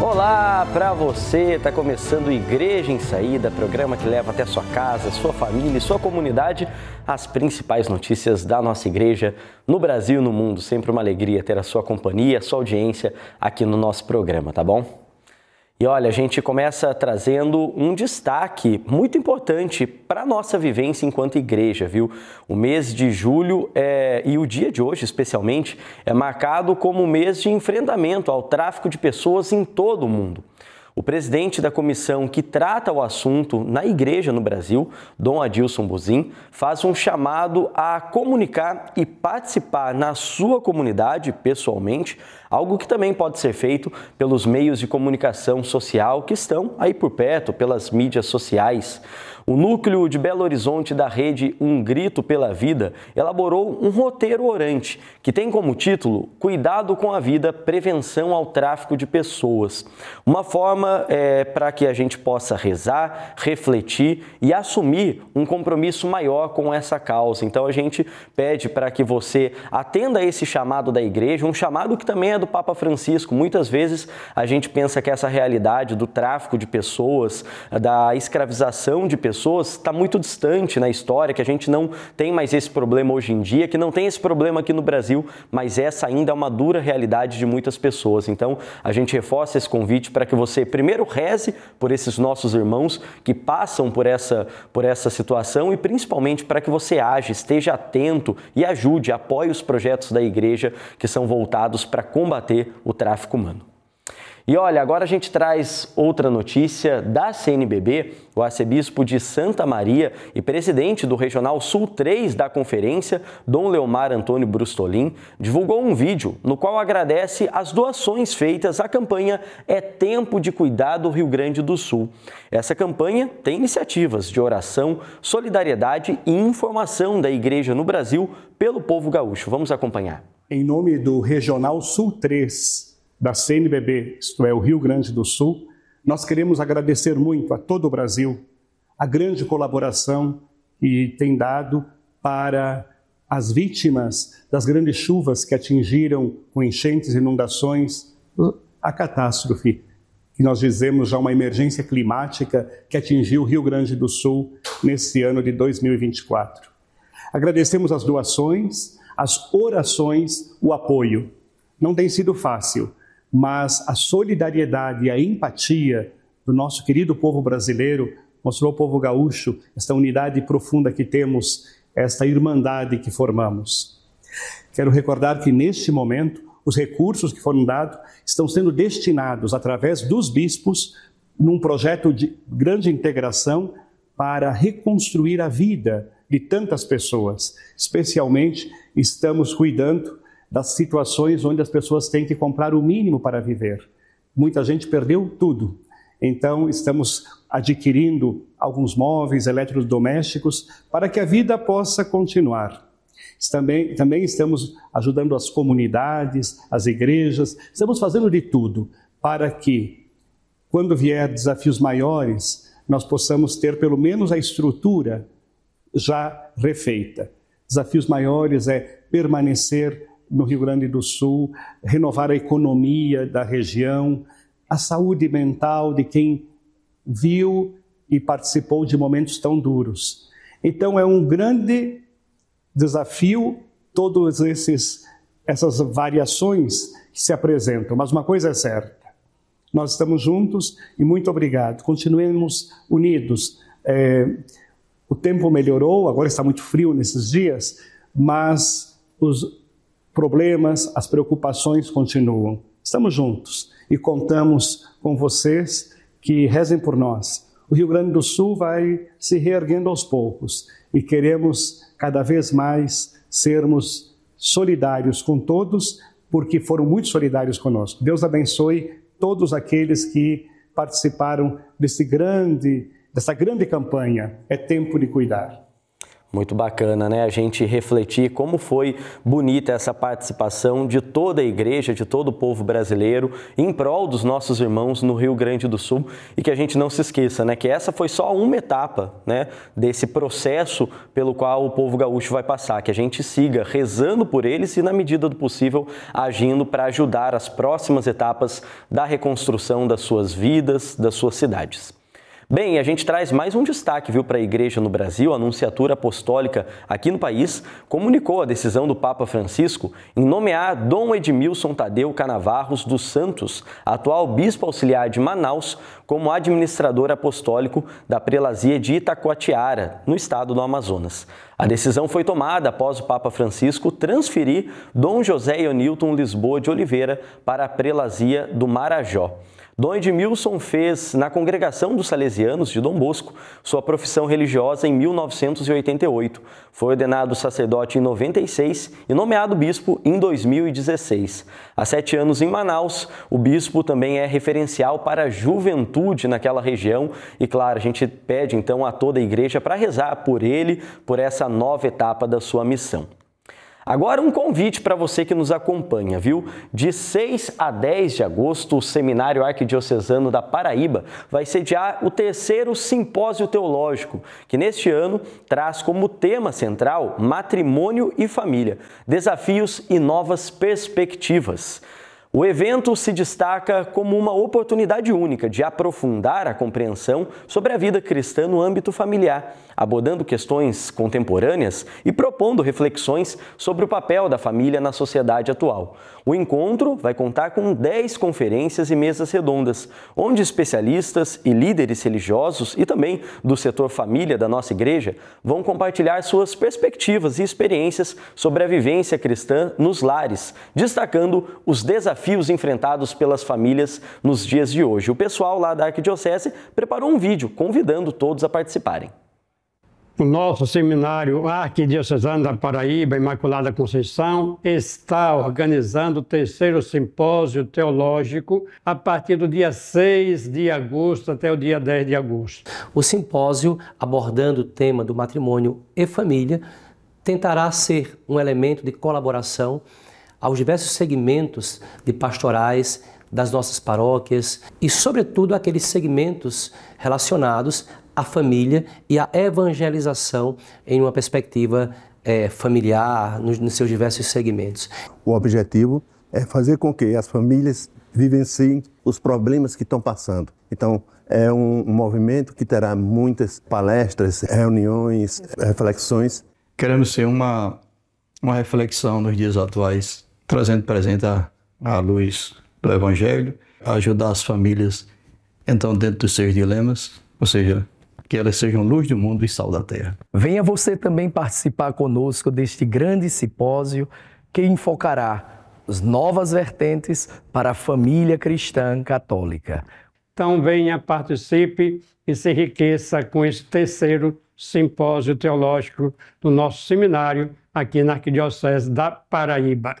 Olá para você, tá começando Igreja em Saída, programa que leva até sua casa, sua família e sua comunidade as principais notícias da nossa igreja no Brasil e no mundo. Sempre uma alegria ter a sua companhia, a sua audiência aqui no nosso programa, tá bom? E olha, a gente começa trazendo um destaque muito importante para a nossa vivência enquanto igreja, viu? O mês de julho é, e o dia de hoje, especialmente, é marcado como mês de enfrentamento ao tráfico de pessoas em todo o mundo. O presidente da comissão que trata o assunto na igreja no Brasil, Dom Adilson Buzin, faz um chamado a comunicar e participar na sua comunidade pessoalmente, algo que também pode ser feito pelos meios de comunicação social que estão aí por perto, pelas mídias sociais. O núcleo de Belo Horizonte da rede Um Grito pela Vida elaborou um roteiro orante que tem como título Cuidado com a Vida, Prevenção ao Tráfico de Pessoas. Uma forma é, para que a gente possa rezar, refletir e assumir um compromisso maior com essa causa. Então a gente pede para que você atenda esse chamado da igreja, um chamado que também é do Papa Francisco. Muitas vezes a gente pensa que essa realidade do tráfico de pessoas, da escravização de pessoas, pessoas está muito distante na história, que a gente não tem mais esse problema hoje em dia, que não tem esse problema aqui no Brasil, mas essa ainda é uma dura realidade de muitas pessoas. Então, a gente reforça esse convite para que você primeiro reze por esses nossos irmãos que passam por essa, por essa situação e principalmente para que você age, esteja atento e ajude, apoie os projetos da igreja que são voltados para combater o tráfico humano. E olha, agora a gente traz outra notícia da CNBB. O arcebispo de Santa Maria e presidente do Regional Sul 3 da conferência, Dom Leomar Antônio Brustolin, divulgou um vídeo no qual agradece as doações feitas à campanha É Tempo de Cuidado Rio Grande do Sul. Essa campanha tem iniciativas de oração, solidariedade e informação da Igreja no Brasil pelo povo gaúcho. Vamos acompanhar. Em nome do Regional Sul 3 da CNBB, isto é, o Rio Grande do Sul, nós queremos agradecer muito a todo o Brasil a grande colaboração que tem dado para as vítimas das grandes chuvas que atingiram com enchentes, inundações, a catástrofe que nós dizemos já uma emergência climática que atingiu o Rio Grande do Sul nesse ano de 2024. Agradecemos as doações, as orações, o apoio. Não tem sido fácil, mas a solidariedade e a empatia do nosso querido povo brasileiro mostrou ao povo gaúcho esta unidade profunda que temos, esta irmandade que formamos. Quero recordar que neste momento os recursos que foram dados estão sendo destinados através dos bispos num projeto de grande integração para reconstruir a vida de tantas pessoas. Especialmente estamos cuidando das situações onde as pessoas têm que comprar o mínimo para viver. Muita gente perdeu tudo. Então, estamos adquirindo alguns móveis eletrodomésticos para que a vida possa continuar. Também, também estamos ajudando as comunidades, as igrejas, estamos fazendo de tudo para que, quando vier desafios maiores, nós possamos ter pelo menos a estrutura já refeita. Desafios maiores é permanecer no Rio Grande do Sul, renovar a economia da região, a saúde mental de quem viu e participou de momentos tão duros. Então é um grande desafio todos esses essas variações que se apresentam, mas uma coisa é certa. Nós estamos juntos e muito obrigado. Continuemos unidos. É, o tempo melhorou, agora está muito frio nesses dias, mas os, problemas, as preocupações continuam. Estamos juntos e contamos com vocês que rezem por nós. O Rio Grande do Sul vai se reerguendo aos poucos e queremos cada vez mais sermos solidários com todos, porque foram muito solidários conosco. Deus abençoe todos aqueles que participaram desse grande, dessa grande campanha. É tempo de cuidar. Muito bacana, né? A gente refletir como foi bonita essa participação de toda a igreja, de todo o povo brasileiro, em prol dos nossos irmãos no Rio Grande do Sul e que a gente não se esqueça, né? Que essa foi só uma etapa, né? Desse processo pelo qual o povo gaúcho vai passar, que a gente siga rezando por eles e, na medida do possível, agindo para ajudar as próximas etapas da reconstrução das suas vidas, das suas cidades. Bem, a gente traz mais um destaque, viu, para a igreja no Brasil. A Anunciatura Apostólica aqui no país comunicou a decisão do Papa Francisco em nomear Dom Edmilson Tadeu Canavarros dos Santos, atual bispo auxiliar de Manaus, como administrador apostólico da prelazia de Itacoatiara, no estado do Amazonas. A decisão foi tomada após o Papa Francisco transferir Dom José Ionilton Lisboa de Oliveira para a prelazia do Marajó. Dom Edmilson fez na Congregação dos Salesianos de Dom Bosco sua profissão religiosa em 1988. Foi ordenado sacerdote em 96 e nomeado bispo em 2016. Há sete anos em Manaus, o bispo também é referencial para a juventude naquela região e, claro, a gente pede então a toda a igreja para rezar por ele, por essa nova etapa da sua missão. Agora um convite para você que nos acompanha, viu? De 6 a 10 de agosto, o Seminário Arquidiocesano da Paraíba vai sediar o terceiro simpósio teológico, que neste ano traz como tema central matrimônio e família, desafios e novas perspectivas. O evento se destaca como uma oportunidade única de aprofundar a compreensão sobre a vida cristã no âmbito familiar, abordando questões contemporâneas e propondo reflexões sobre o papel da família na sociedade atual. O encontro vai contar com 10 conferências e mesas redondas, onde especialistas e líderes religiosos e também do setor família da nossa igreja vão compartilhar suas perspectivas e experiências sobre a vivência cristã nos lares, destacando os desafios desafios enfrentados pelas famílias nos dias de hoje. O pessoal lá da Arquidiocese preparou um vídeo convidando todos a participarem. O nosso seminário Arquidiocesano da Paraíba, Imaculada Conceição, está organizando o terceiro simpósio teológico a partir do dia 6 de agosto até o dia 10 de agosto. O simpósio, abordando o tema do matrimônio e família, tentará ser um elemento de colaboração aos diversos segmentos de pastorais das nossas paróquias e, sobretudo, aqueles segmentos relacionados à família e à evangelização em uma perspectiva é, familiar, nos, nos seus diversos segmentos. O objetivo é fazer com que as famílias vivenciem os problemas que estão passando. Então, é um, um movimento que terá muitas palestras, reuniões, reflexões. Queremos ser uma, uma reflexão nos dias atuais trazendo presente a, a luz do Evangelho, ajudar as famílias, então, dentro dos seus dilemas, ou seja, que elas sejam luz do mundo e sal da terra. Venha você também participar conosco deste grande simpósio que enfocará as novas vertentes para a família cristã católica. Então, venha, participe e se enriqueça com esse terceiro simpósio teológico do nosso seminário aqui na Arquidiocese da Paraíba.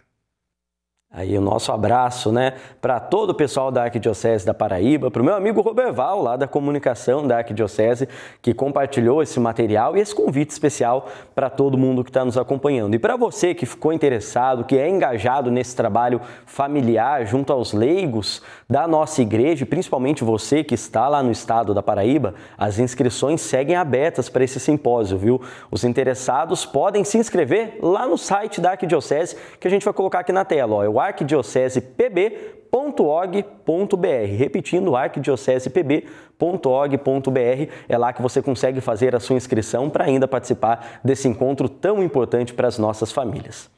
Aí o nosso abraço, né, para todo o pessoal da Arquidiocese da Paraíba, para o meu amigo Roberval, lá da comunicação da Arquidiocese, que compartilhou esse material e esse convite especial para todo mundo que está nos acompanhando. E para você que ficou interessado, que é engajado nesse trabalho familiar junto aos leigos da nossa igreja, principalmente você que está lá no estado da Paraíba, as inscrições seguem abertas para esse simpósio, viu? Os interessados podem se inscrever lá no site da Arquidiocese, que a gente vai colocar aqui na tela, ó, é o arquidiocesepb.org.br. Repetindo, arquidiocesepb.org.br. É lá que você consegue fazer a sua inscrição para ainda participar desse encontro tão importante para as nossas famílias.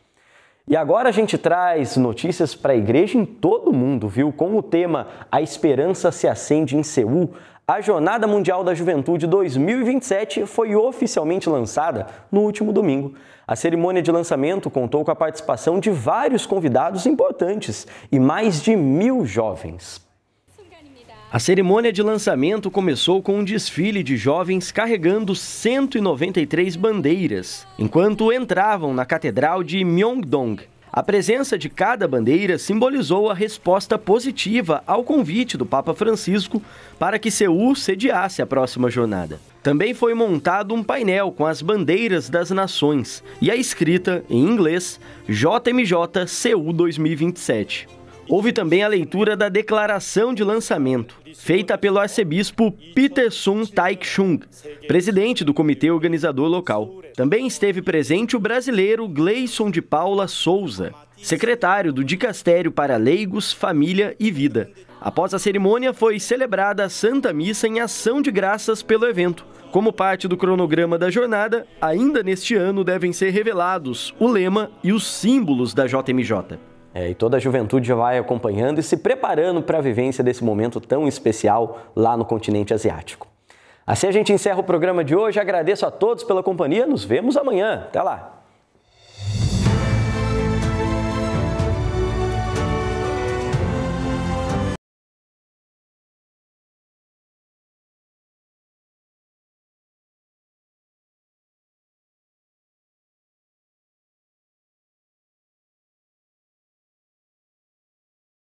E agora a gente traz notícias para a igreja em todo o mundo, viu? Com o tema A Esperança se Acende em Seul, a Jornada Mundial da Juventude 2027 foi oficialmente lançada no último domingo. A cerimônia de lançamento contou com a participação de vários convidados importantes e mais de mil jovens. A cerimônia de lançamento começou com um desfile de jovens carregando 193 bandeiras, enquanto entravam na Catedral de Myeongdong, a presença de cada bandeira simbolizou a resposta positiva ao convite do Papa Francisco para que Seul sediasse a próxima jornada. Também foi montado um painel com as bandeiras das nações e a escrita, em inglês, JMJ Seul 2027. Houve também a leitura da declaração de lançamento, feita pelo arcebispo Peter Sun Taik-chung, presidente do comitê organizador local. Também esteve presente o brasileiro Gleison de Paula Souza, secretário do Dicastério para Leigos, Família e Vida. Após a cerimônia, foi celebrada a Santa Missa em ação de graças pelo evento. Como parte do cronograma da jornada, ainda neste ano devem ser revelados o lema e os símbolos da JMJ. É, e toda a juventude já vai acompanhando e se preparando para a vivência desse momento tão especial lá no continente asiático. Assim a gente encerra o programa de hoje. Agradeço a todos pela companhia. Nos vemos amanhã. Até lá.